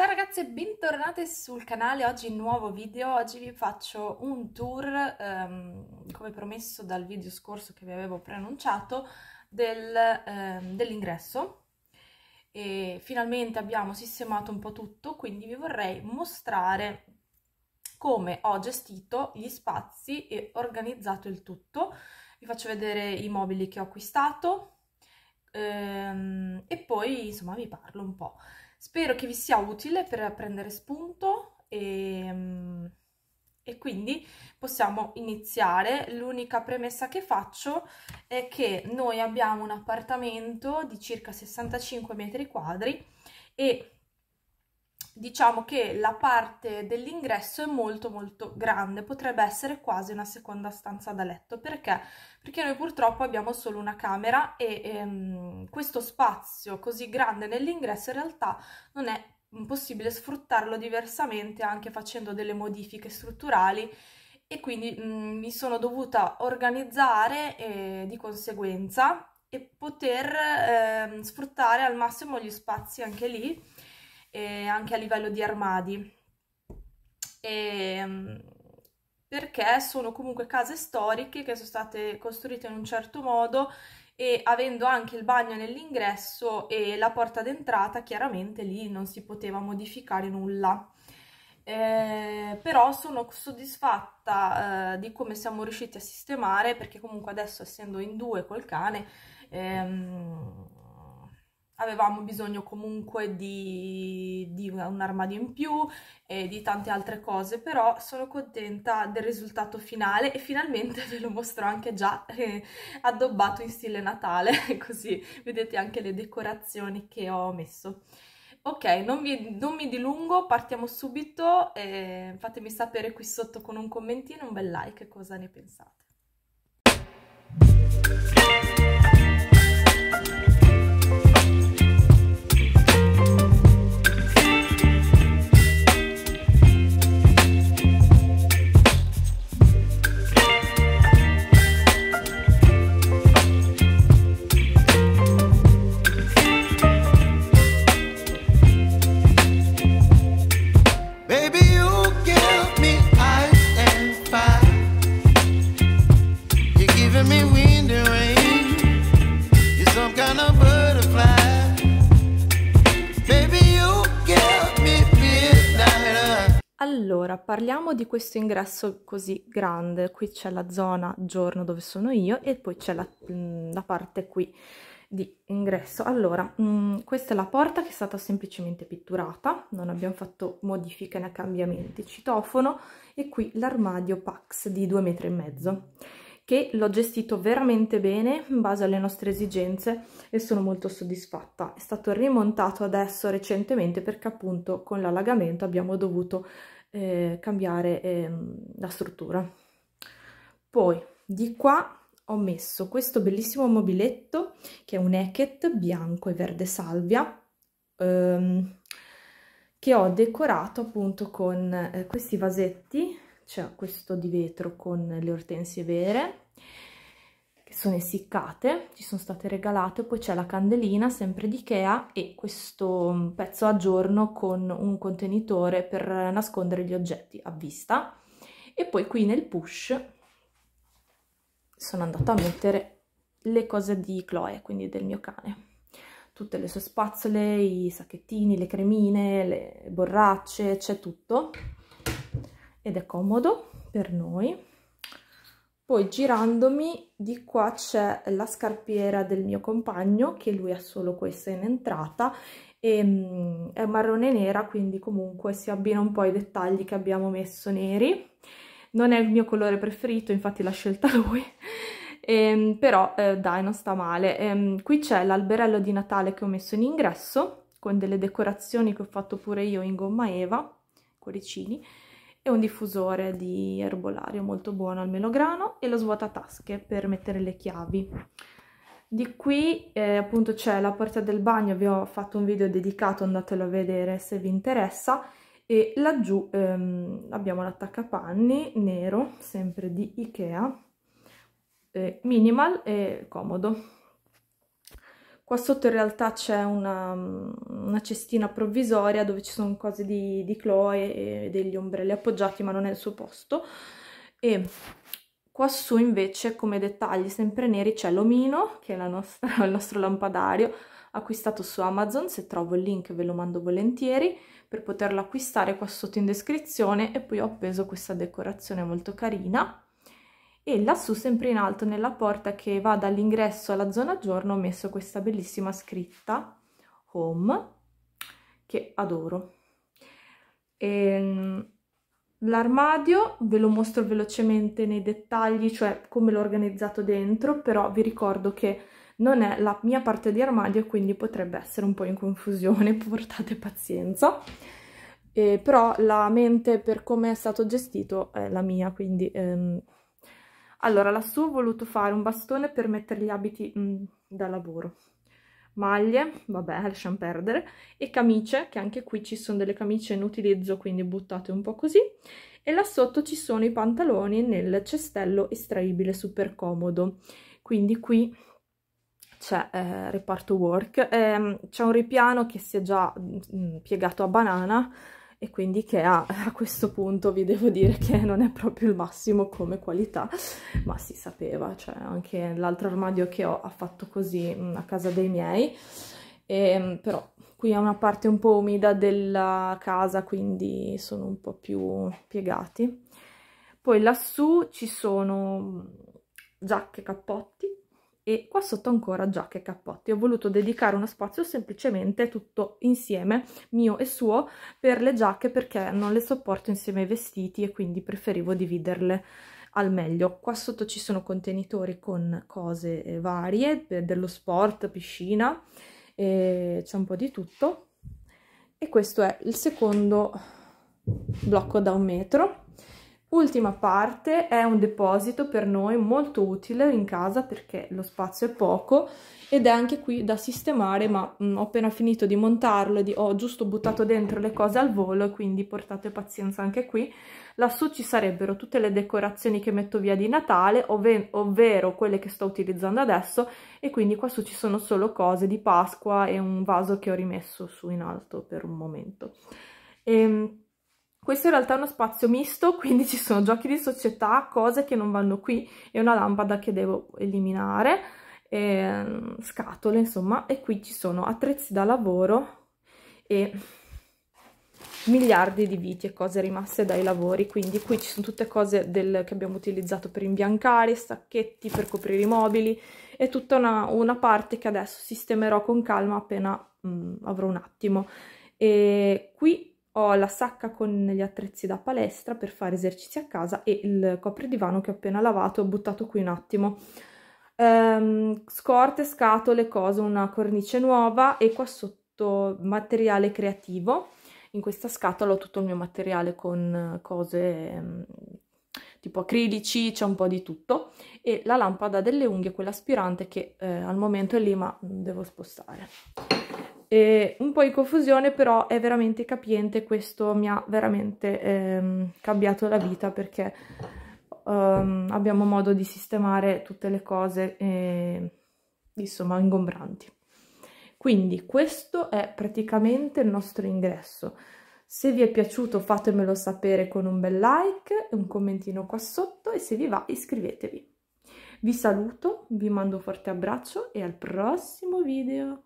Ciao ragazze, bentornate sul canale, oggi nuovo video, oggi vi faccio un tour, ehm, come promesso dal video scorso che vi avevo preannunciato, del, ehm, dell'ingresso e finalmente abbiamo sistemato un po' tutto, quindi vi vorrei mostrare come ho gestito gli spazi e organizzato il tutto. Vi faccio vedere i mobili che ho acquistato ehm, e poi insomma vi parlo un po' Spero che vi sia utile per prendere spunto e, e quindi possiamo iniziare. L'unica premessa che faccio è che noi abbiamo un appartamento di circa 65 metri quadri e diciamo che la parte dell'ingresso è molto molto grande, potrebbe essere quasi una seconda stanza da letto. Perché? Perché noi purtroppo abbiamo solo una camera e ehm, questo spazio così grande nell'ingresso in realtà non è possibile sfruttarlo diversamente anche facendo delle modifiche strutturali e quindi mh, mi sono dovuta organizzare eh, di conseguenza e poter eh, sfruttare al massimo gli spazi anche lì e anche a livello di armadi. E, ehm, perché sono comunque case storiche che sono state costruite in un certo modo e avendo anche il bagno nell'ingresso e la porta d'entrata, chiaramente lì non si poteva modificare nulla. Eh, però sono soddisfatta eh, di come siamo riusciti a sistemare perché comunque adesso essendo in due col cane ehm, avevamo bisogno comunque di, di, un armadio in più e di tante altre cose, però sono contenta del risultato finale e finalmente ve lo mostro anche già eh, addobbato in stile natale, così vedete anche le decorazioni che ho messo. Ok, non, vi, non mi dilungo, partiamo subito, eh, fatemi sapere qui sotto con un commentino, un bel like cosa ne pensate. parliamo di questo ingresso così grande, qui c'è la zona giorno dove sono io e poi c'è la, mm, la, parte qui di ingresso. Allora, mh, mm, questa è la porta che è stata semplicemente pitturata, non abbiamo fatto modifiche né cambiamenti, citofono e qui l'armadio Pax di due metri e mezzo che l'ho gestito veramente bene in base alle nostre esigenze e sono molto soddisfatta. È stato rimontato adesso recentemente perché appunto con l'allagamento abbiamo dovuto eh, cambiare eh, la struttura. Poi di qua ho messo questo bellissimo mobiletto che è un eket bianco e verde salvia ehm, che ho decorato appunto con eh, questi vasetti, c'è cioè questo di vetro con le ortensie vere che sono essiccate, ci sono state regalate, poi c'è la candelina sempre di Ikea e questo pezzo a giorno con un contenitore per nascondere gli oggetti a vista e poi qui nel push sono andata a mettere le cose di Chloe, quindi del mio cane tutte le sue spazzole, i sacchettini, le cremine, le borracce, c'è tutto ed è comodo per noi poi girandomi di qua c'è la scarpiera del mio compagno che lui ha solo questa in entrata e mh, mm, è marrone nera quindi comunque si abbina un po' i dettagli che abbiamo messo neri. Non è il mio colore preferito infatti l'ha scelta lui. e, ehm, però eh, dai non sta male e, ehm, qui c'è l'alberello di Natale che ho messo in ingresso con delle decorazioni che ho fatto pure io in gomma Eva cuoricini e un diffusore di erbolario molto buono al melograno e lo svuota tasche per mettere le chiavi. Di qui eh, appunto c'è la porta del bagno, vi ho fatto un video dedicato, andatelo a vedere se vi interessa e laggiù ehm, abbiamo l'attaccapanni nero, sempre di Ikea, eh, minimal e comodo. Qua sotto in realtà c'è una, una, cestina provvisoria dove ci sono cose di, di Chloe e degli ombrelli appoggiati ma non è il suo posto. E qua su invece come dettagli sempre neri c'è l'omino che è nostra, il nostro lampadario acquistato su Amazon, se trovo il link ve lo mando volentieri per poterlo acquistare qua sotto in descrizione e poi ho appeso questa decorazione molto carina e lassù sempre in alto nella porta che va dall'ingresso alla zona giorno ho messo questa bellissima scritta home che adoro ehm, l'armadio ve lo mostro velocemente nei dettagli cioè come l'ho organizzato dentro però vi ricordo che non è la mia parte di armadio quindi potrebbe essere un po' in confusione portate pazienza eh, però la mente per come è stato gestito è la mia quindi ehm, allora, lassù ho voluto fare un bastone per mettere gli abiti mh, mm, da lavoro. Maglie, vabbè, lasciamo perdere, e camicie, che anche qui ci sono delle camicie in utilizzo, quindi buttate un po' così. E là sotto ci sono i pantaloni nel cestello estraibile super comodo. Quindi qui c'è eh, reparto work, eh, c'è un ripiano che si è già mh, mm, piegato a banana, e quindi che a, a questo punto vi devo dire che non è proprio il massimo come qualità, ma si sapeva, cioè anche l'altro armadio che ho ha fatto così mm, a casa dei miei, e, ehm, però qui è una parte un po' umida della casa, quindi sono un po' più piegati. Poi lassù ci sono mm, giacche, cappotti, e qua sotto ancora giacche e cappotti. Ho voluto dedicare uno spazio semplicemente tutto insieme, mio e suo, per le giacche perché non le sopporto insieme ai vestiti e quindi preferivo dividerle al meglio. Qua sotto ci sono contenitori con cose eh, varie, dello sport, piscina, c'è un po' di tutto. E questo è il secondo blocco da un metro Ultima parte è un deposito per noi molto utile in casa perché lo spazio è poco ed è anche qui da sistemare ma mh, ho appena finito di montarlo e ho giusto buttato dentro le cose al volo quindi portate pazienza anche qui. Lassù ci sarebbero tutte le decorazioni che metto via di Natale ov ovvero quelle che sto utilizzando adesso e quindi qua su ci sono solo cose di Pasqua e un vaso che ho rimesso su in alto per un momento. Ehm... Questo in realtà è uno spazio misto, quindi ci sono giochi di società, cose che non vanno qui e una lampada che devo eliminare, e, ehm, scatole insomma, e qui ci sono attrezzi da lavoro e miliardi di viti e cose rimaste dai lavori, quindi qui ci sono tutte cose del, che abbiamo utilizzato per imbiancare, sacchetti, per coprire i mobili, e tutta una, una parte che adesso sistemerò con calma appena mh, mm, avrò un attimo. E qui ho la sacca con gli attrezzi da palestra per fare esercizi a casa e il copridivano che ho appena lavato ho buttato qui un attimo. Um, scorte, scatole, cose, una cornice nuova e qua sotto materiale creativo. In questa scatola ho tutto il mio materiale con eh, cose um, tipo acrilici, c'è un po' di tutto. E la lampada delle unghie, quella aspirante che eh, al momento è lì ma mm, devo spostare e un po' in confusione però è veramente capiente questo mi ha veramente ehm, cambiato la vita perché ehm, abbiamo modo di sistemare tutte le cose eh, insomma ingombranti quindi questo è praticamente il nostro ingresso se vi è piaciuto fatemelo sapere con un bel like un commentino qua sotto e se vi va iscrivetevi vi saluto, vi mando un forte abbraccio e al prossimo video!